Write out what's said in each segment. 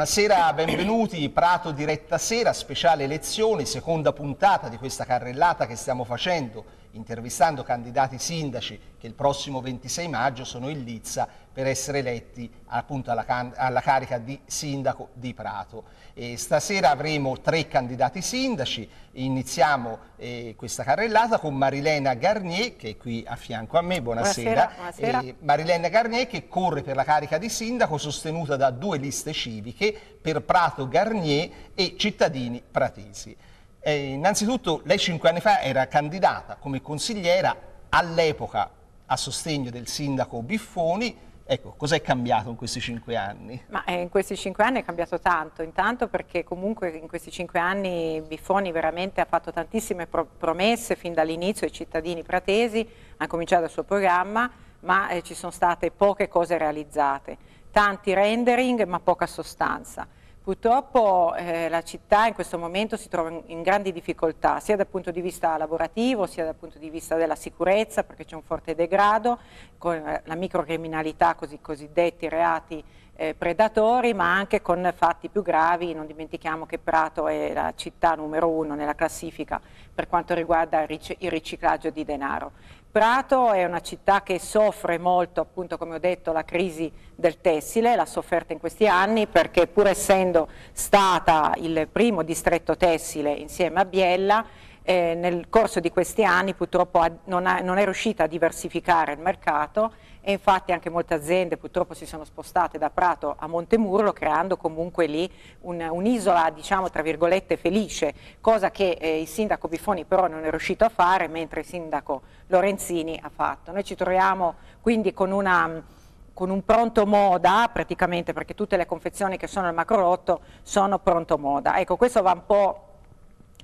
Buonasera, benvenuti. Prato diretta sera, speciale elezioni, seconda puntata di questa carrellata che stiamo facendo, intervistando candidati sindaci che il prossimo 26 maggio sono in Lizza per essere eletti appunto alla, alla carica di sindaco di Prato. E stasera avremo tre candidati sindaci, iniziamo eh, questa carrellata con Marilena Garnier che è qui a fianco a me, buonasera. buonasera, buonasera. Marilena Garnier che corre per la carica di sindaco sostenuta da due liste civiche per Prato Garnier e cittadini pratesi. Eh, innanzitutto lei cinque anni fa era candidata come consigliera all'epoca a sostegno del sindaco Biffoni, Ecco, cos'è cambiato in questi cinque anni? Ma, eh, in questi cinque anni è cambiato tanto, intanto perché comunque in questi cinque anni Bifoni veramente ha fatto tantissime pro promesse fin dall'inizio ai cittadini pratesi, a cominciare dal suo programma, ma eh, ci sono state poche cose realizzate, tanti rendering ma poca sostanza. Purtroppo eh, la città in questo momento si trova in, in, grandi difficoltà, sia dal punto di vista lavorativo, sia dal punto di vista della sicurezza, perché c'è un forte degrado con eh, la microcriminalità, così, cosiddetti reati eh, predatori, ma anche con fatti più gravi. Non dimentichiamo che Prato è la città numero uno nella classifica per quanto riguarda il riciclaggio di denaro. Prato è una città che soffre molto, appunto come ho detto, la crisi del tessile, l'ha sofferta in questi anni perché pur essendo stata il primo distretto tessile insieme a Biella eh, nel corso di questi anni purtroppo ha, non, ha, non, è riuscita a diversificare il mercato e infatti anche molte aziende purtroppo si sono spostate da Prato a Montemurlo creando comunque lì un'isola un diciamo tra virgolette felice, cosa che eh, il sindaco Bifoni però non è riuscito a fare mentre il sindaco Lorenzini ha fatto. Noi ci troviamo quindi con una con un pronto moda praticamente perché tutte le confezioni che sono al macro macrolotto sono pronto moda. Ecco, questo va un po'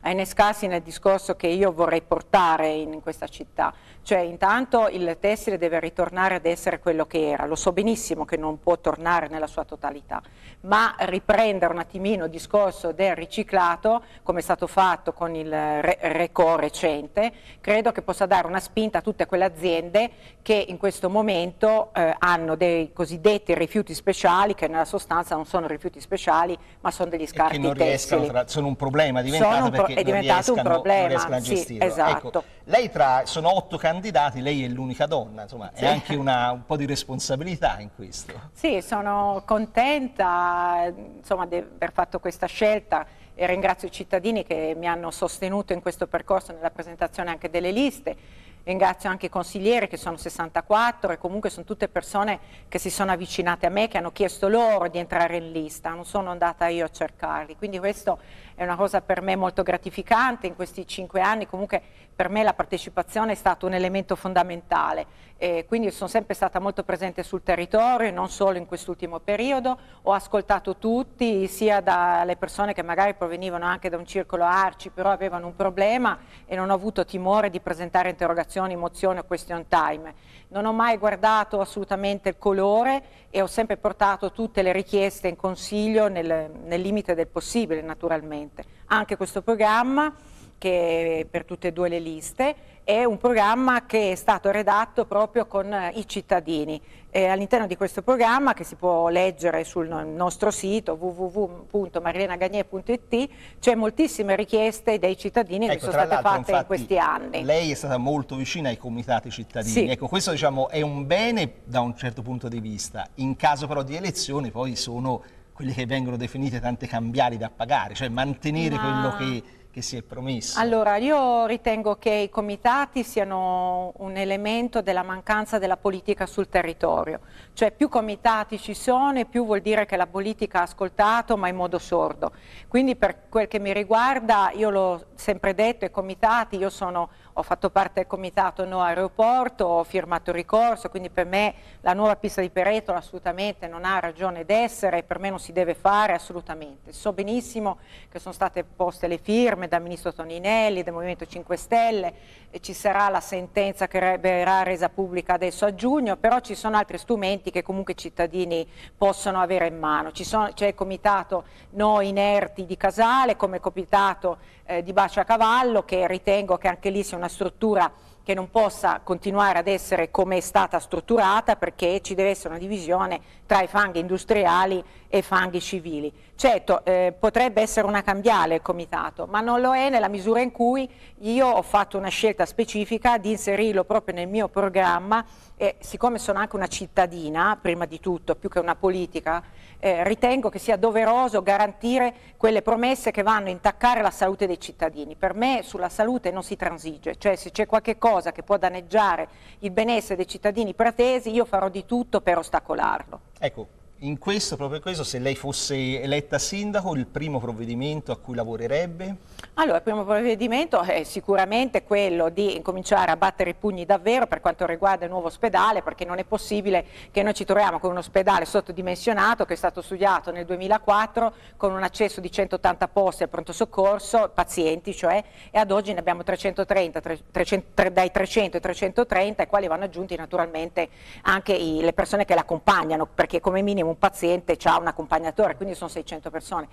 a innescarsi nel discorso che io vorrei portare in questa città, cioè intanto il tessile deve ritornare ad essere quello che era, lo so benissimo che non può tornare nella sua totalità, ma riprendere un attimino il discorso del riciclato, come è stato fatto con il Reco recente, credo che possa dare una spinta a tutte quelle aziende che in questo momento eh, hanno dei cosiddetti rifiuti speciali, che nella sostanza non sono rifiuti speciali, ma sono degli scarti e che non tessili. Riescano, sono un problema diventato sono un pro- è diventato riescano, un problema, sì, ecco, esatto. Ecco lei tra, sono otto candidati, lei è l'unica donna, insomma sì. è anche una, un po' di responsabilità in questo. Sì, sono contenta insomma, di aver fatto questa scelta e ringrazio i cittadini che mi hanno sostenuto in questo percorso nella presentazione anche delle liste. Ringrazio anche i consiglieri che sono 64 e comunque sono tutte persone che si sono avvicinate a me, che hanno chiesto loro di entrare in lista, non sono andata io a cercarli. Quindi questo è una cosa per me molto gratificante in questi cinque anni, comunque per me la partecipazione è stato un elemento fondamentale, eh, quindi sono sempre stata molto presente sul territorio, non solo in quest'ultimo periodo, ho ascoltato tutti, sia dalle persone che magari provenivano anche da un circolo ARCI, però avevano un problema e non ho avuto timore di presentare interrogazioni, mozioni o question time non ho mai guardato assolutamente il colore e ho sempre portato tutte le richieste in consiglio nel, nel limite del possibile naturalmente. Anche questo programma che è per tutte e due le liste è un programma che è stato redatto proprio con eh, i cittadini. All'interno di questo programma, che si può leggere sul nostro sito www.marilenagagnè.it, c'è moltissime richieste dei cittadini ecco, che sono state fatte infatti, in questi anni. Lei è stata molto vicina ai comitati cittadini. Sì. Ecco, questo diciamo, è un bene da un certo punto di vista. In caso però di elezioni poi sono quelle che vengono definite tante cambiali da pagare, cioè mantenere Ma... quello che che si è promesso? Allora, io ritengo che i comitati siano un elemento della mancanza della politica sul territorio, cioè più comitati ci sono più vuol dire che la politica ha ascoltato ma in modo sordo. Quindi per quel che mi riguarda, io l'ho sempre detto i comitati, io sono ho fatto parte del comitato No Aeroporto, ho firmato ricorso, quindi per me la nuova pista di Peretola assolutamente non ha ragione d'essere, per me non si deve fare assolutamente. So benissimo che sono state poste le firme dal ministro Toninelli, del Movimento 5 Stelle, e ci sarà la sentenza che verrà resa pubblica adesso a giugno, però ci sono altri strumenti che comunque i cittadini possono avere in mano. C'è il comitato No Inerti di Casale, come comitato eh, di Baciacavallo che ritengo che anche lì sia una struttura che non possa continuare ad essere come è stata strutturata perché ci deve essere una divisione tra i fanghi industriali e i fanghi civili. Certo, eh, potrebbe essere una cambiale il comitato, ma non lo è nella misura in cui io ho fatto una scelta specifica di inserirlo proprio nel mio programma e siccome sono anche una cittadina, prima di tutto, più che una politica, eh, ritengo che sia doveroso garantire quelle promesse che vanno a intaccare la salute dei cittadini. Per me sulla salute non si transige, cioè se c'è qualche cosa che può danneggiare il benessere dei cittadini pratesi io farò di tutto per ostacolarlo. Ecco in questo, proprio questo, se lei fosse eletta sindaco, il primo provvedimento a cui lavorerebbe? Allora, il primo provvedimento è sicuramente quello di incominciare a battere i pugni davvero per quanto riguarda il nuovo ospedale, perché non è possibile che noi ci troviamo con un ospedale sottodimensionato che è stato studiato nel 2004 con un accesso di 180 posti al pronto soccorso, pazienti cioè, e ad oggi ne abbiamo 330, 300, dai 300 ai 330, ai quali vanno aggiunti naturalmente anche i, le persone che l'accompagnano, perché come minimo un paziente ha un accompagnatore, quindi sono 600 persone.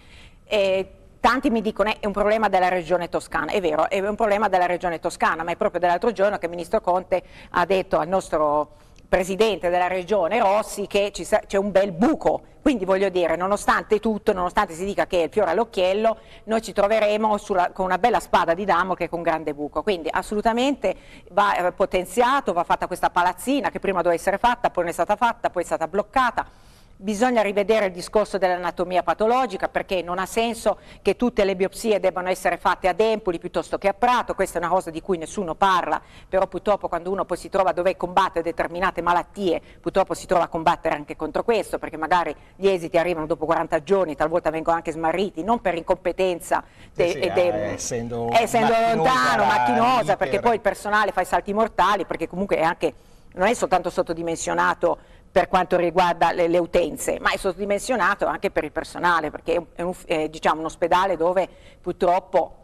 E tanti mi dicono che eh, è un problema della regione toscana, è vero, è un problema della regione toscana, ma è proprio dell'altro giorno che il ministro Conte ha detto al nostro presidente della regione Rossi che c'è un bel buco, quindi voglio dire, nonostante tutto, nonostante si dica che è il fiore all'occhiello, noi ci troveremo sulla, con una bella spada di Damocle con un grande buco, quindi assolutamente va eh, potenziato, va fatta questa palazzina che prima doveva essere fatta, poi non è stata fatta, poi è stata bloccata bisogna rivedere il discorso dell'anatomia patologica perché non ha senso che tutte le biopsie debbano essere fatte ad Empoli piuttosto che a Prato, questa è una cosa di cui nessuno parla, però purtroppo quando uno poi si trova dove combatte determinate malattie, purtroppo si trova a combattere anche contro questo, perché magari gli esiti arrivano dopo 40 giorni, talvolta vengono anche smarriti, non per incompetenza, sì, sì, ah, de, eh, essendo, essendo macchinosa, lontano, macchinosa, perché poi il personale fa i salti mortali, perché comunque è anche non è soltanto sottodimensionato per quanto riguarda le, le, utenze, ma è sottodimensionato anche per il personale, perché è, un, è, diciamo, un ospedale dove purtroppo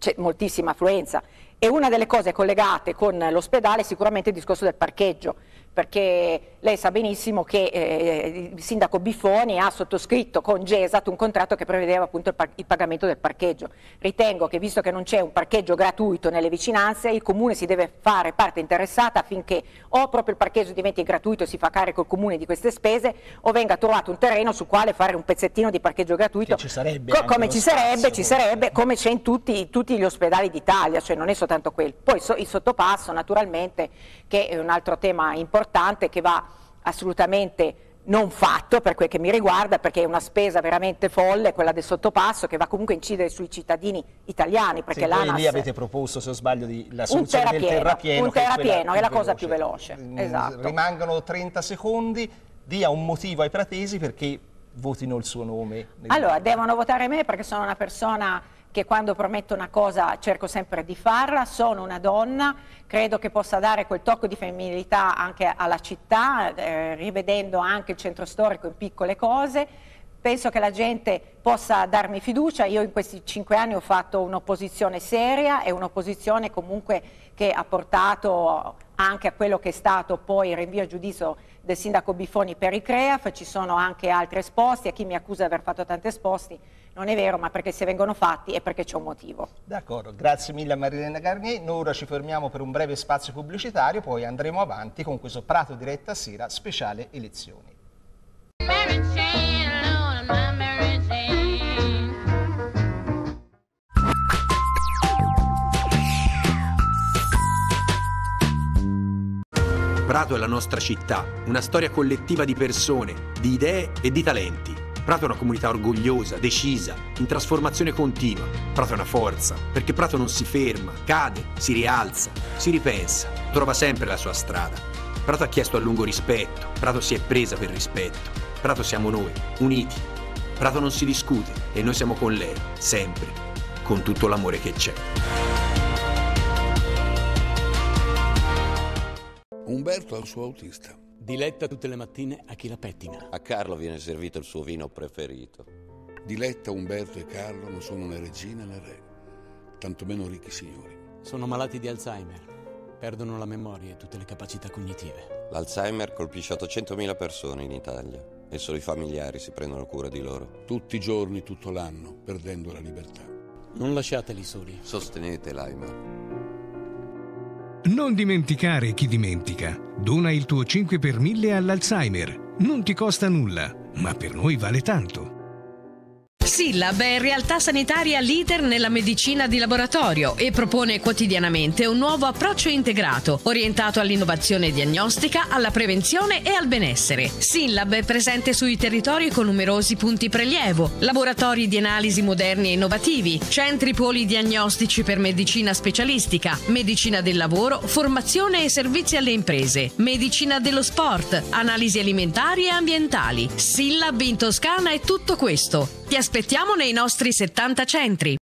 c'è moltissima affluenza. E una delle cose collegate con l'ospedale è sicuramente il discorso del parcheggio, perché lei sa benissimo che eh, il sindaco Bifoni ha sottoscritto con Gesat un contratto che prevedeva appunto il, il pagamento del parcheggio. Ritengo che visto che non c'è un parcheggio gratuito nelle vicinanze, il comune si deve fare parte interessata affinché o proprio il parcheggio diventi gratuito e si fa carico il comune di queste spese o venga trovato un terreno su quale fare un pezzettino di parcheggio gratuito. Ci Co come ci sarebbe, ci sarebbe, eh. come c'è in tutti, tutti, gli ospedali d'Italia, cioè non è soltanto quello. Poi so, il sottopasso naturalmente che è un altro tema importante che va assolutamente non fatto per quel che mi riguarda, perché è una spesa veramente folle, quella del sottopasso, che va comunque a incidere sui cittadini italiani. Perché sì, lì avete proposto, se non sbaglio, di, la soluzione un terapieno, del terrapieno. Un terrapieno è, è la cosa più veloce. Mm, esatto. Rimangono 30 secondi, dia un motivo ai pratesi perché votino il suo nome. Allora, devono votare me perché sono una persona che quando prometto una cosa cerco sempre di farla, sono una donna, credo che possa dare quel tocco di femminilità anche alla città, eh, rivedendo anche il centro storico in piccole cose, penso che la gente possa darmi fiducia, io in questi cinque anni ho fatto un'opposizione seria e un'opposizione comunque che ha portato anche a quello che è stato poi il rinvio a giudizio del sindaco Bifoni per i CREAF, ci sono anche altri esposti, a chi mi accusa di aver fatto tanti esposti non è vero, ma perché se vengono fatti è perché c'è un motivo. D'accordo, grazie mille a Marilena Garnier. Noi ora ci fermiamo per un breve spazio pubblicitario, poi andremo avanti con questo Prato Diretta Sera speciale elezioni. Prato è la nostra città, una storia collettiva di persone, di idee e di talenti Prato è una comunità orgogliosa, decisa, in trasformazione continua. Prato è una forza, perché Prato non si ferma, cade, si rialza, si ripensa, trova sempre la sua strada. Prato ha chiesto a lungo rispetto, Prato si è presa per rispetto, Prato siamo noi, uniti. Prato non si discute e noi siamo con lei, sempre, con tutto l'amore che c'è. Umberto al suo autista. Diletta tutte le mattine a chi la pettina. A Carlo viene servito il suo vino preferito. Diletta, Umberto e Carlo non sono né regina né re, tantomeno ricchi signori. Sono malati di Alzheimer, perdono la memoria e tutte le capacità cognitive. L'Alzheimer colpisce 800.000 persone in Italia e solo i familiari si prendono cura di loro. Tutti i giorni, tutto l'anno, perdendo la libertà. Non lasciateli soli. Sostenete l'Aima. Non dimenticare chi dimentica. Dona il tuo 5 per 1000 all'Alzheimer. Non ti costa nulla, ma per noi vale tanto. Sillab è in realtà sanitaria leader nella medicina di laboratorio e propone quotidianamente un nuovo approccio integrato, orientato all'innovazione diagnostica, alla prevenzione e al benessere. Sillab è presente sui territori con numerosi punti prelievo, laboratori di analisi moderni e innovativi, centri polidiagnostici per medicina specialistica, medicina del lavoro, formazione e servizi alle imprese, medicina dello sport, analisi alimentari e ambientali. Sillab in Toscana è tutto questo. Ti aspettiamo nei nostri 70 centri.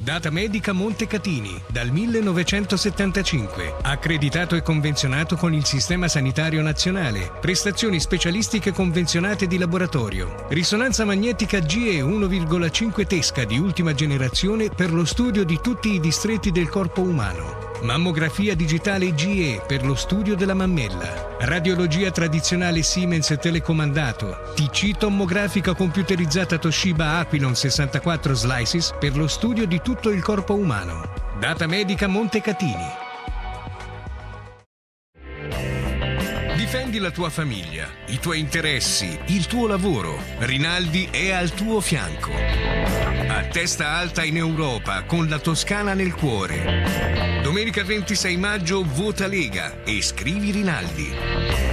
Data Medica Montecatini, dal 1975, accreditato e convenzionato con il Sistema Sanitario Nazionale, prestazioni specialistiche convenzionate di laboratorio, risonanza magnetica GE 1,5 tesca di ultima generazione per lo studio di tutti i distretti del corpo umano Mammografia digitale GE per lo studio della mammella. Radiologia tradizionale Siemens telecomandato. TC tommografica computerizzata Toshiba Aquilon 64 Slices per lo studio di tutto il corpo umano. Data medica Montecatini. Difendi la tua famiglia, i tuoi interessi, il tuo lavoro. Rinaldi è al tuo fianco. A testa alta in Europa, con la Toscana nel cuore. Domenica 26 maggio vota Lega e scrivi Rinaldi.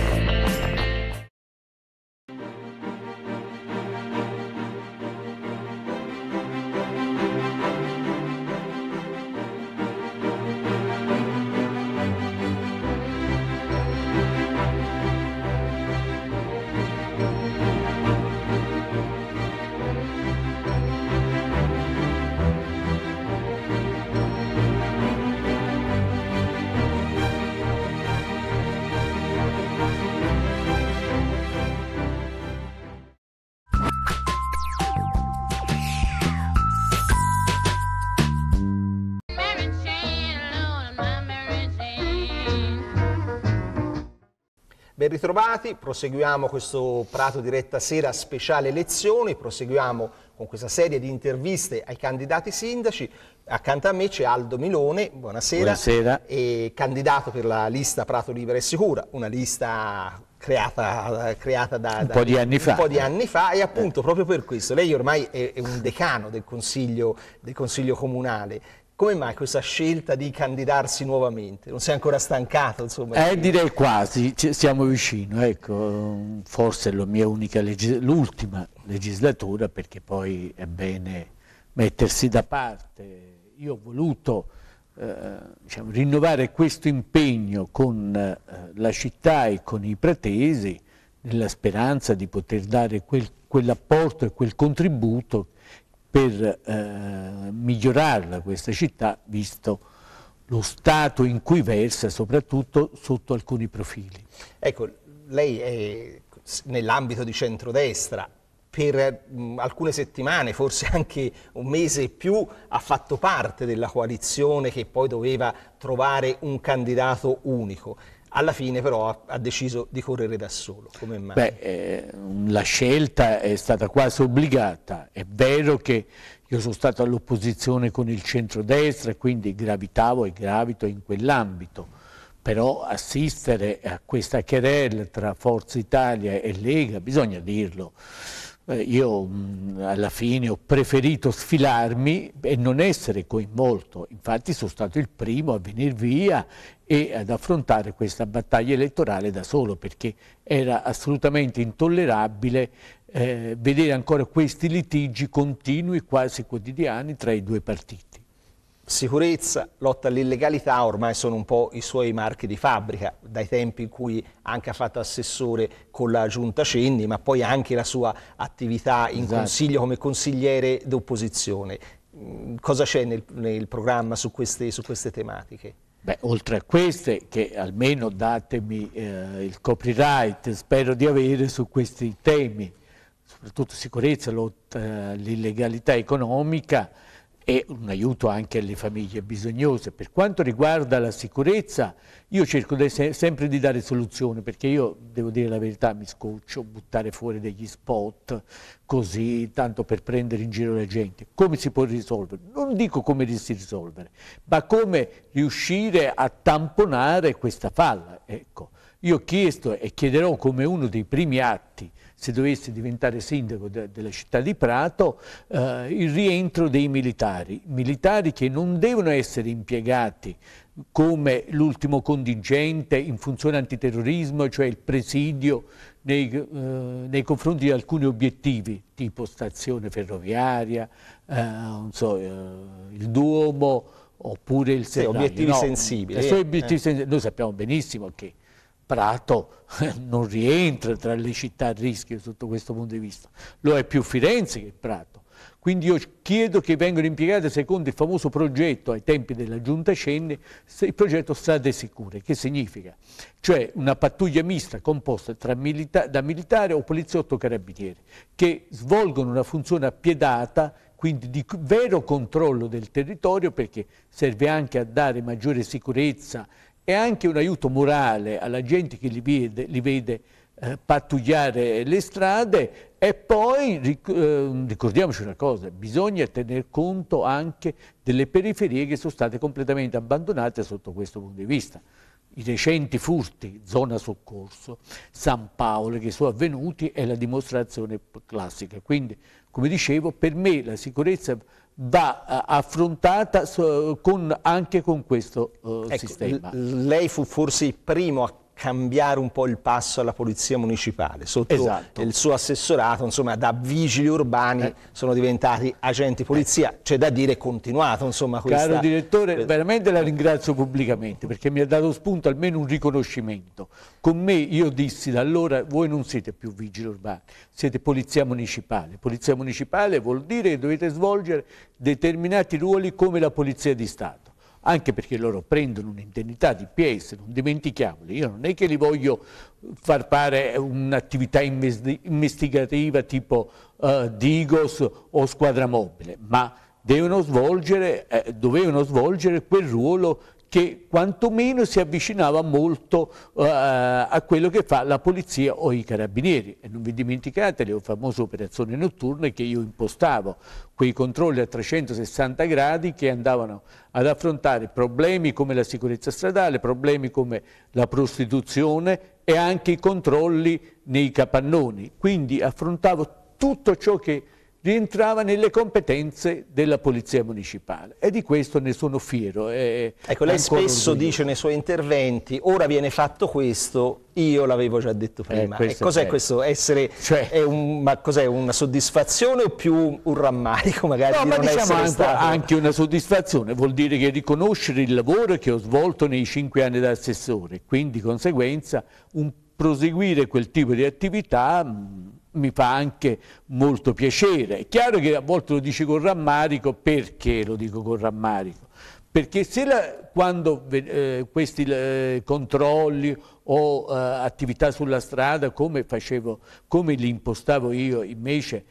Ben ritrovati, proseguiamo questo Prato Diretta Sera speciale elezioni, proseguiamo con questa serie di interviste ai candidati sindaci. Accanto a me c'è Aldo Milone, buonasera, buonasera. candidato per la lista Prato Libera e Sicura, una lista creata, creata da, un, da, po, di un po' di anni fa e appunto proprio per questo lei ormai è, è un decano del consiglio, del consiglio comunale come mai questa scelta di candidarsi nuovamente? Non sei ancora stancato? Insomma. Eh, direi quasi, siamo vicino, ecco, forse la mia unica legis l'ultima legislatura perché poi è bene mettersi da parte. Io ho voluto eh, diciamo, rinnovare questo impegno con eh, la città e con i pretesi nella speranza di poter dare quell'apporto e quel contributo per eh, migliorarla questa città, visto lo stato in cui versa, soprattutto sotto alcuni profili. Ecco, lei è nell'ambito di centrodestra, per alcune settimane, forse anche un mese e più, ha fatto parte della coalizione che poi doveva trovare un candidato unico alla fine però ha, ha deciso di correre da solo. Beh, eh, la scelta è stata quasi obbligata, è vero che io sono stato all'opposizione con il centrodestra e quindi gravitavo e gravito in quell'ambito, però assistere a questa querel tra Forza Italia e Lega, bisogna dirlo, eh, io mm, alla fine ho preferito sfilarmi e non essere coinvolto, infatti sono stato il primo a venire via e ad affrontare questa battaglia elettorale da solo perché era assolutamente intollerabile eh, vedere ancora questi litigi continui, quasi quotidiani, tra i due partiti. Sicurezza, lotta all'illegalità ormai sono un po' i suoi marchi di fabbrica, dai tempi in cui anche ha fatto assessore con la giunta Cenni, ma poi anche la sua attività in esatto. consiglio come consigliere d'opposizione. Mm, cosa c'è nel, nel, programma su queste, su queste tematiche? Beh, oltre a queste, che almeno datemi eh, il copyright, spero di avere su questi temi, soprattutto sicurezza, lotta all'illegalità economica, e un aiuto anche alle famiglie bisognose. Per quanto riguarda la sicurezza, io cerco di se sempre di dare soluzioni, perché io, devo dire la verità, mi scoccio buttare fuori degli spot così, tanto per prendere in giro la gente. Come si può risolvere? Non dico come si risolvere, ma come riuscire a tamponare questa falla. Ecco, io ho chiesto e chiederò come uno dei primi atti se dovesse diventare sindaco de della città di Prato, eh, il rientro dei militari, militari che non devono essere impiegati come l'ultimo contingente in funzione antiterrorismo, cioè il presidio nei, eh, nei, confronti di alcuni obiettivi, tipo stazione ferroviaria, eh, so, eh, il Duomo, oppure il Serraglio. Sì, obiettivi no, eh, eh. sensibili. Noi sappiamo benissimo che Prato eh, non rientra tra le città a rischio sotto questo punto di vista, lo è più Firenze che Prato. Quindi io chiedo che vengano impiegate secondo il famoso progetto ai tempi della Giunta Cenne, il progetto Strade Sicure, che significa? Cioè una pattuglia mista composta milita da militare o poliziotto carabinieri, che svolgono una funzione appiedata quindi di vero controllo del territorio perché serve anche a dare maggiore sicurezza è anche un aiuto morale alla gente che li vede, li vede eh, pattugliare le strade e poi ric eh, ricordiamoci una cosa, bisogna tener conto anche delle periferie che sono state completamente abbandonate sotto questo punto di vista. I recenti furti, zona soccorso, San Paolo che sono avvenuti è la dimostrazione classica. Quindi, come dicevo, per me la sicurezza va eh, affrontata con, anche con questo eh, ecco, sistema. Lei fu forse il primo a cambiare un po' il passo alla polizia municipale sotto esatto. il suo assessorato insomma da vigili urbani eh. sono diventati agenti polizia eh. c'è da dire continuato insomma questa... caro direttore veramente la ringrazio pubblicamente perché mi ha dato spunto almeno un riconoscimento con me io dissi da allora voi non siete più vigili urbani siete polizia municipale polizia municipale vuol dire che dovete svolgere determinati ruoli come la polizia di Stato anche perché loro prendono un'indennità di PS, non dimentichiamoli, io non è che li voglio far fare un'attività investigativa tipo eh, Digos o Squadra Mobile, ma devono svolgere, eh, dovevano svolgere quel ruolo che quantomeno si avvicinava molto uh, a quello che fa la polizia o i carabinieri. E non vi dimenticate le famose operazioni notturne che io impostavo, quei controlli a 360 gradi che andavano ad affrontare problemi come la sicurezza stradale, problemi come la prostituzione e anche i controlli nei capannoni. Quindi affrontavo tutto ciò che rientrava nelle competenze della Polizia Municipale e di questo ne sono fiero. Ecco, lei spesso dice nei suoi interventi, ora viene fatto questo, io l'avevo già detto eh, prima. Eh, cos'è certo. questo? Essere, cioè, è un, ma cos'è, una soddisfazione o più un rammarico magari? No, di ma non diciamo anche, stato... anche una soddisfazione, vuol dire che riconoscere il lavoro che ho svolto nei cinque anni da assessore, quindi di conseguenza un proseguire quel tipo di attività mm, mi fa anche molto piacere. È chiaro che a volte lo dici con rammarico, perché lo dico con rammarico? Perché se la, quando eh, questi eh, controlli o eh, attività sulla strada, come, facevo, come li impostavo io invece,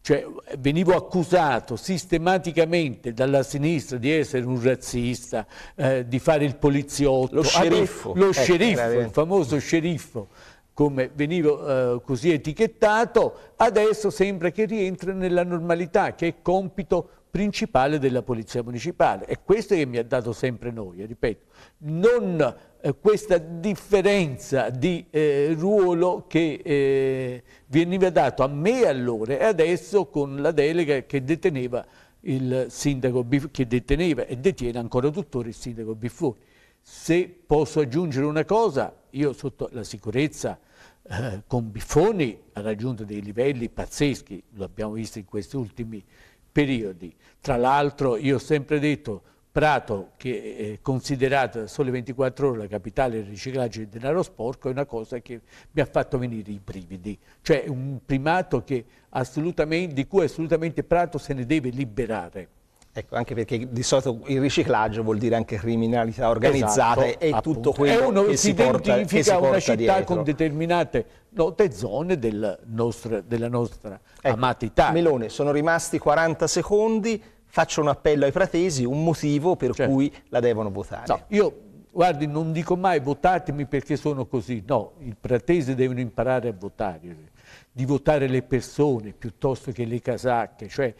cioè venivo accusato sistematicamente dalla sinistra di essere un razzista, eh, di fare il poliziotto. Lo sceriffo. lo ecco, sceriffo, il famoso sceriffo come veniva eh, così etichettato, adesso sembra che rientri nella normalità, che è compito principale della Polizia Municipale. E questo che mi ha dato sempre noia, ripeto, non eh, questa differenza di eh, ruolo che eh, veniva dato a me allora e adesso con la delega che deteneva il sindaco che deteneva e detiene ancora tuttora il sindaco Biffoni. Se posso aggiungere una cosa, io sotto la sicurezza eh, con Biffoni ha raggiunto dei livelli pazzeschi, lo abbiamo visto in questi ultimi periodi. Tra l'altro io ho sempre detto Prato, che è considerata da sole 24 ore la capitale del riciclaggio di denaro sporco, è una cosa che mi ha fatto venire i brividi. Cioè un primato di cui assolutamente Prato se ne deve liberare. Ecco, anche perché di solito il riciclaggio vuol dire anche criminalità organizzata esatto, e appunto. tutto quello uno, che, si si porta, che si porta una città dietro. con determinate note zone del nostro, della nostra ecco, amata Italia. Melone, sono rimasti 40 secondi, faccio un appello ai pratesi, un motivo per certo. cui la devono votare. No, io, guardi, non dico mai votatemi perché sono così, no, i pratesi devono imparare a votare di votare le persone piuttosto che le casacche, cioè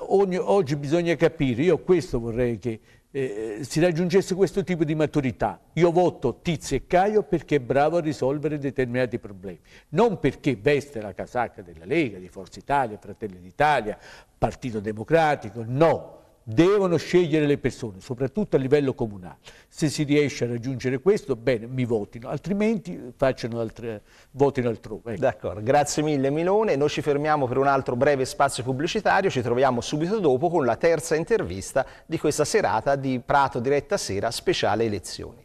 ogni, oggi bisogna capire, io questo vorrei che eh, si raggiungesse questo tipo di maturità. Io voto Tizio e Caio perché è bravo a risolvere determinati problemi, non perché veste la casacca della Lega, di Forza Italia, Fratelli d'Italia, Partito Democratico, no devono scegliere le persone, soprattutto a livello comunale. Se si riesce a raggiungere questo, bene, mi votino, altrimenti eh, altre, votino altrove. Ecco. D'accordo, grazie mille Milone. Noi ci fermiamo per un altro breve spazio pubblicitario, ci troviamo subito dopo con la terza intervista di questa serata di Prato Diretta Sera speciale elezioni.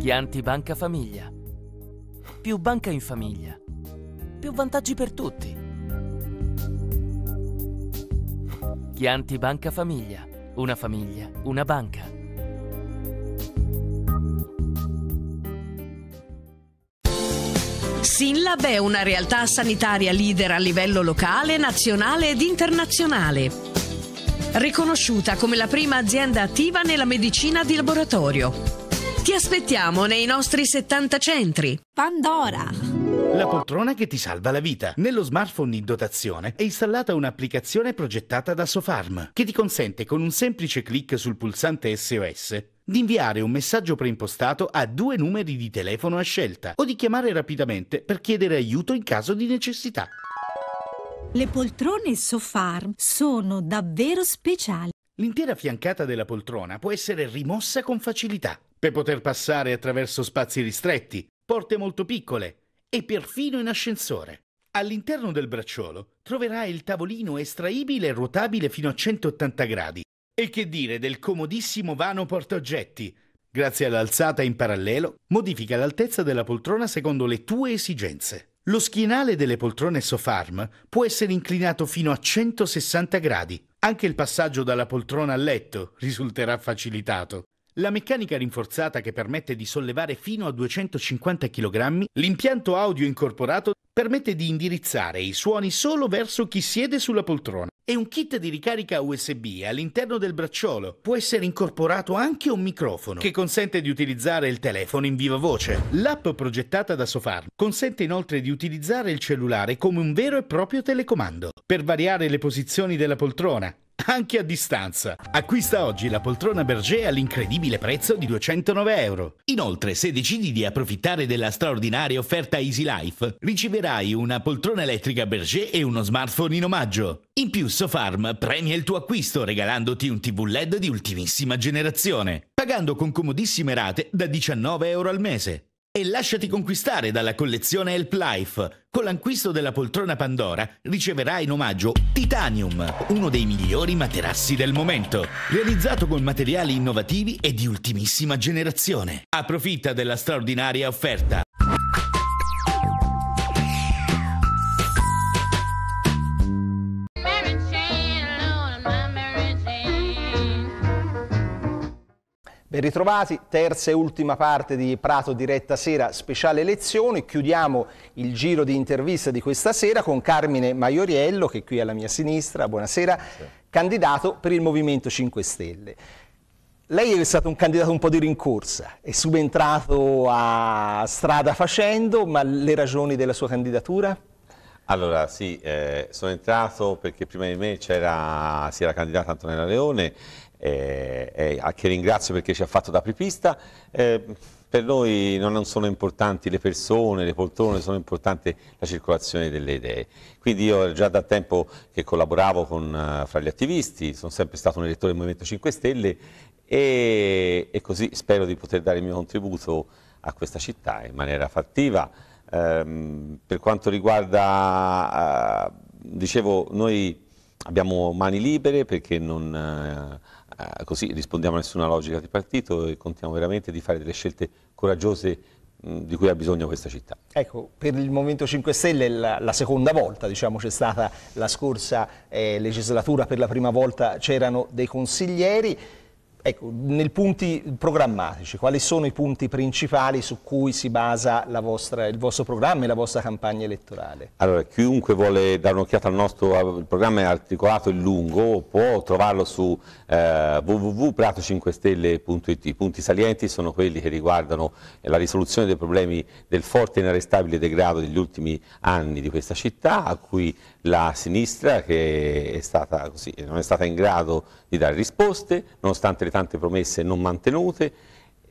Chianti Banca Famiglia. Più banca in famiglia. Più vantaggi per tutti. Chianti Banca Famiglia. Una famiglia, una banca. SINLAB è una realtà sanitaria leader a livello locale, nazionale ed internazionale. Riconosciuta come la prima azienda attiva nella medicina di laboratorio. Ti aspettiamo nei nostri 70 centri. Pandora. La poltrona che ti salva la vita. Nello smartphone in dotazione è installata un'applicazione progettata da Sofarm che ti consente con un semplice clic sul pulsante SOS di inviare un messaggio preimpostato a due numeri di telefono a scelta o di chiamare rapidamente per chiedere aiuto in caso di necessità. Le poltrone Sofarm sono davvero speciali. L'intera fiancata della poltrona può essere rimossa con facilità per poter passare attraverso spazi ristretti, porte molto piccole e perfino in ascensore. All'interno del bracciolo troverai il tavolino estraibile e ruotabile fino a 180 gradi e che dire del comodissimo vano portaoggetti? Grazie all'alzata in parallelo, modifica l'altezza della poltrona secondo le tue esigenze. Lo schienale delle poltrone Sofarm può essere inclinato fino a 160 gradi. Anche il passaggio dalla poltrona al letto risulterà facilitato. La meccanica rinforzata che permette di sollevare fino a 250 kg, l'impianto audio incorporato permette di indirizzare i suoni solo verso chi siede sulla poltrona e un kit di ricarica USB all'interno del bracciolo. Può essere incorporato anche un microfono che consente di utilizzare il telefono in viva voce. L'app progettata da Sofarm consente inoltre di utilizzare il cellulare come un vero e proprio telecomando per variare le posizioni della poltrona, anche a distanza. Acquista oggi la poltrona Berger all'incredibile prezzo di 209 euro. Inoltre, se decidi di approfittare della straordinaria offerta Easy Life, riceverai una poltrona elettrica Berger e uno smartphone in omaggio. In più, Sofarm premia il tuo acquisto regalandoti un TV LED di ultimissima generazione, pagando con comodissime rate da 19 euro al mese. E lasciati conquistare dalla collezione Help Life. Con l'acquisto della poltrona Pandora riceverai in omaggio Titanium, uno dei migliori materassi del momento, realizzato con materiali innovativi e di ultimissima generazione. Approfitta della straordinaria offerta. Ben ritrovati, terza e ultima parte di Prato Diretta Sera, speciale lezione. Chiudiamo il giro di intervista di questa sera con Carmine Maioriello, che è qui alla mia sinistra, buonasera, sì. candidato per il Movimento 5 Stelle. Lei è stato un candidato un po' di rincorsa, è subentrato a strada facendo, ma le ragioni della sua candidatura? Allora sì, eh, sono entrato perché prima di me si era candidata Antonella Leone eh, eh che ringrazio perché ci ha fatto da apripista. Eh, per noi non sono importanti le persone, le poltrone, sono importante la circolazione delle idee. Quindi io già da tempo che collaboravo con, eh, fra gli attivisti, sono sempre stato un elettore del Movimento 5 Stelle e, e così spero di poter dare il mio contributo a questa città in maniera fattiva. Um, per quanto riguarda, uh, dicevo, noi abbiamo mani libere perché non... Uh, eh, così rispondiamo a nessuna logica di partito e contiamo veramente di fare delle scelte coraggiose di cui ha bisogno questa città. Ecco, per il Movimento 5 Stelle la, la seconda volta, diciamo, c'è stata la scorsa eh, legislatura, per la prima volta c'erano dei consiglieri, Ecco, nei punti programmatici, quali sono i punti principali su cui si basa vostra, il vostro programma e la vostra campagna elettorale? Allora, chiunque vuole dare un'occhiata al nostro programma è articolato e lungo può trovarlo su eh, www.prato5stelle.it. I punti salienti sono quelli che riguardano la risoluzione dei problemi del forte e inarrestabile degrado degli ultimi anni di questa città, a cui la sinistra, che è stata, così, non è stata in grado di dare risposte, nonostante le tante promesse non mantenute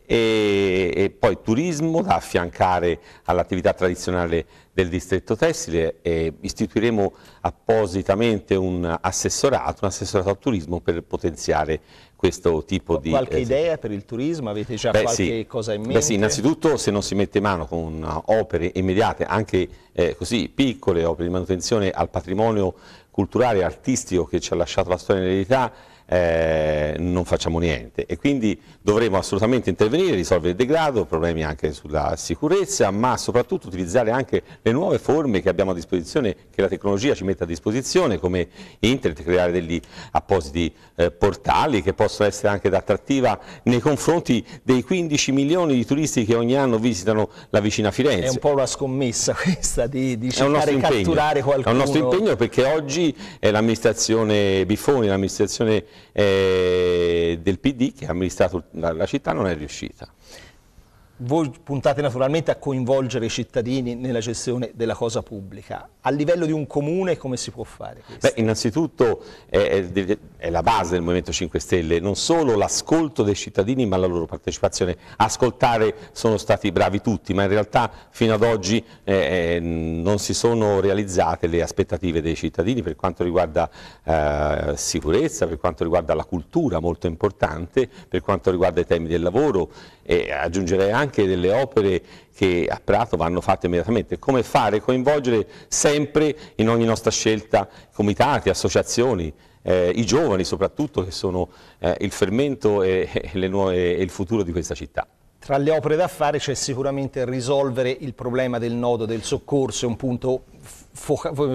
e, e poi turismo da affiancare all'attività tradizionale del distretto tessile e istituiremo appositamente un assessorato, un assessorato al turismo per potenziare questo tipo di... Qualche eh, idea per il turismo? Avete già beh, qualche sì. cosa in mente? Beh sì, innanzitutto se non si mette mano con uh, opere immediate, anche eh, così piccole opere di manutenzione al patrimonio culturale e artistico che ci ha lasciato la storia in eredità, eh, non facciamo niente e quindi dovremo assolutamente intervenire, risolvere il degrado, problemi anche sulla sicurezza, ma soprattutto utilizzare anche le nuove forme che abbiamo a disposizione, che la tecnologia ci mette a disposizione, come internet, creare degli appositi eh, portali che possono essere anche d'attrattiva nei confronti dei 15 milioni di turisti che ogni anno visitano la vicina Firenze. È un po' una scommessa questa di, di cercare di catturare qualcuno. È un nostro impegno perché oggi è l'amministrazione Bifoni, l'amministrazione eh, del PD che ha amministrato la, la città non è riuscita voi puntate naturalmente a coinvolgere i cittadini nella gestione della cosa pubblica. A livello di un comune come si può fare? Beh, innanzitutto è, è, la base del Movimento 5 Stelle, non solo l'ascolto dei cittadini ma la loro partecipazione. Ascoltare sono stati bravi tutti, ma in realtà fino ad oggi eh, eh, non si sono realizzate le aspettative dei cittadini per quanto riguarda eh, sicurezza, per quanto riguarda la cultura, molto importante, per quanto riguarda i temi del lavoro e aggiungerei anche anche delle opere che a Prato vanno fatte immediatamente, come fare, coinvolgere sempre in ogni nostra scelta comitati, associazioni, eh, i giovani soprattutto che sono eh, il fermento e, e, nuove, e il futuro di questa città. Tra le opere da fare c'è sicuramente risolvere il problema del nodo del soccorso, è un punto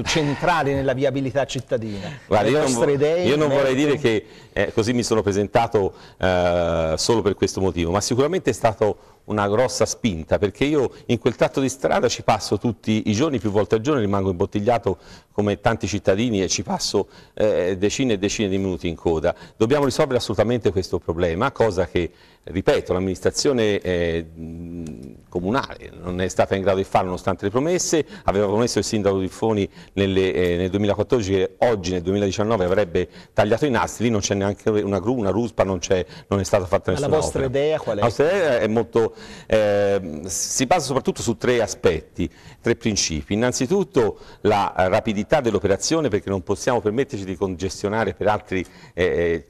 centrali nella viabilità cittadina. Guarda, io, non vo- io non vorrei dire che eh, così mi sono presentato eh, solo per questo motivo, ma sicuramente è stata una grossa spinta perché io in quel tratto di strada ci passo tutti i giorni, più volte al giorno, rimango imbottigliato come tanti cittadini e ci passo eh, decine e decine di minuti in coda. Dobbiamo risolvere assolutamente questo problema, cosa che ripeto, l'amministrazione comunale non è stata in grado di farlo nonostante le promesse, aveva promesso il sindaco Riffoni nelle, eh, nel 2014 che oggi nel 2019 avrebbe tagliato i nastri, lì non c'è neanche una gru, una ruspa, non, è, non è stata fatta nessuna La vostra opera. idea qual è? La vostra idea è molto, eh, si basa soprattutto su tre aspetti, tre principi. Innanzitutto la rapidità dell'operazione perché non possiamo permetterci di congestionare per altri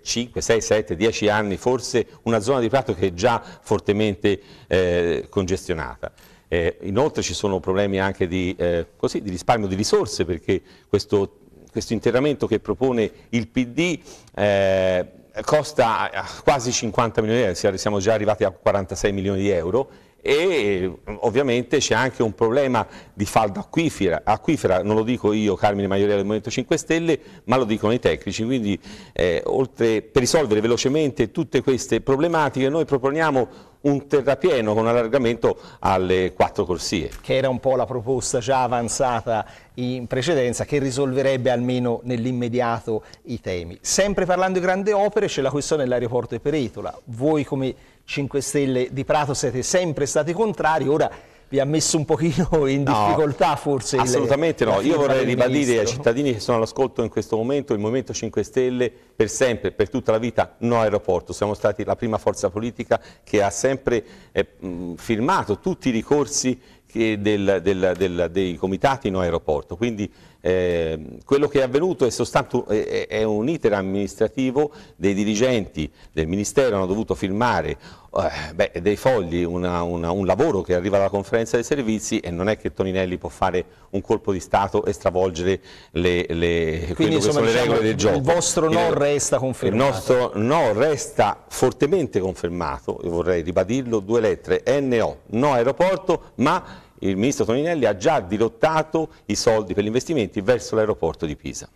5, 6, 7, 10 anni forse una zona di pratica mercato che è già fortemente eh, congestionata. Eh, inoltre ci sono problemi anche di, eh, così, di risparmio di risorse perché questo, questo, interramento che propone il PD eh, costa eh, quasi 50 milioni di euro, siamo già arrivati a 46 milioni di euro e ovviamente c'è anche un problema di falda acquifera, acquifera, non lo dico io Carmine Maiorello del Movimento 5 Stelle, ma lo dicono i tecnici, quindi eh, oltre, per risolvere velocemente tutte queste problematiche noi proponiamo un terrapieno con allargamento alle quattro corsie. Che era un po' la proposta già avanzata in precedenza che risolverebbe almeno nell'immediato i temi. Sempre parlando di grandi opere c'è la questione dell'aeroporto di Peretola. Voi come 5 Stelle di Prato siete sempre stati contrari, ora vi ha messo un pochino in difficoltà no, forse? Assolutamente le, no, io vorrei ribadire ai cittadini che sono all'ascolto in questo momento, il Movimento 5 Stelle per sempre, per tutta la vita, no aeroporto, siamo stati la prima forza politica che ha sempre eh, firmato tutti i ricorsi del, del, del, dei comitati no aeroporto, quindi eh, quello che è avvenuto è, soltanto, è, è un iter amministrativo dei dirigenti del Ministero hanno dovuto firmare eh, beh, dei fogli, una, una, un lavoro che arriva dalla conferenza dei servizi e non è che Toninelli può fare un colpo di Stato e stravolgere le, le, Quindi, insomma, le diciamo, regole del gioco. Il vostro no resta confermato. Il nostro no resta fortemente confermato, io vorrei ribadirlo, due lettere, NO, no aeroporto, ma il ministro Toninelli ha già dirottato i soldi per gli investimenti verso l'aeroporto di Pisa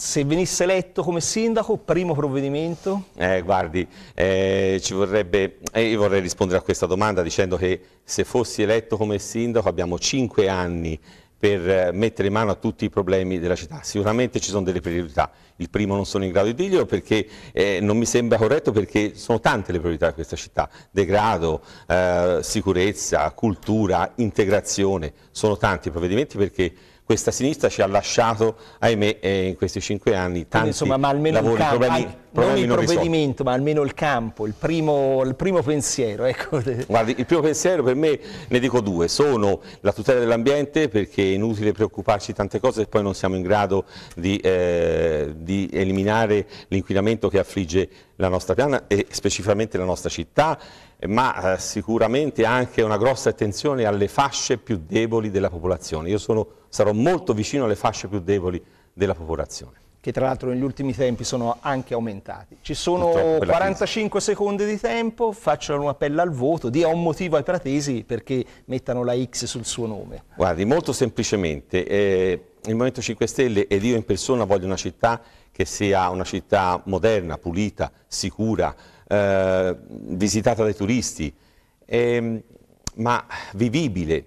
se venisse eletto come sindaco, primo provvedimento? Eh, guardi, eh, vorrebbe, eh, io vorrei rispondere a questa domanda dicendo che se fossi eletto come sindaco abbiamo cinque anni per eh, mettere mano a tutti i problemi della città. Sicuramente ci sono delle priorità, il primo non sono in grado di dirglielo perché eh, non mi sembra corretto perché sono tante le priorità di questa città, degrado, eh, sicurezza, cultura, integrazione, sono tanti i provvedimenti perché questa sinistra ci ha lasciato, ahimè, eh, in questi cinque anni tanti Quindi, insomma, lavori, campo, problemi, al, problemi non il provvedimento, non ma almeno il campo, il primo, il primo pensiero. Ecco. Guardi, il primo pensiero per me, ne dico due, sono la tutela dell'ambiente, perché è inutile preoccuparci di tante cose e poi non siamo in grado di, eh, di eliminare l'inquinamento che affligge la nostra piana e specificamente la nostra città ma eh, sicuramente anche una grossa attenzione alle fasce più deboli della popolazione. Io sono, sarò molto vicino alle fasce più deboli della popolazione. Che tra l'altro negli ultimi tempi sono anche aumentati. Ci sono 45 crisi. secondi di tempo, faccio un appello al voto, dia un motivo ai pratesi perché mettano la X sul suo nome. Guardi, molto semplicemente, eh, il Movimento 5 Stelle ed io in persona voglio una città che sia una città moderna, pulita, sicura, eh, visitata dai turisti, eh, ma vivibile.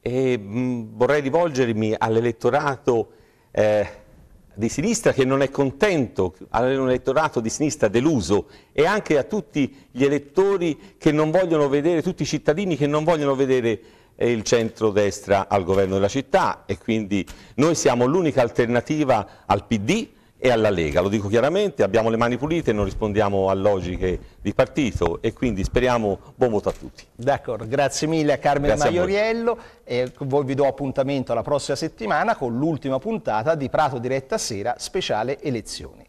E, mh, mm, vorrei rivolgermi all'elettorato eh, di sinistra che non è contento, all'elettorato di sinistra deluso e anche a tutti gli elettori che non vogliono vedere, tutti i cittadini che non vogliono vedere eh, il centro-destra al governo della città e quindi noi siamo l'unica alternativa al PD e alla Lega. Lo dico chiaramente, abbiamo le mani pulite, non rispondiamo a logiche di partito e quindi speriamo buon voto a tutti. D'accordo, grazie mille a Carmine grazie Maioriello a voi. e voi vi do appuntamento alla prossima settimana con l'ultima puntata di Prato Diretta Sera speciale elezioni.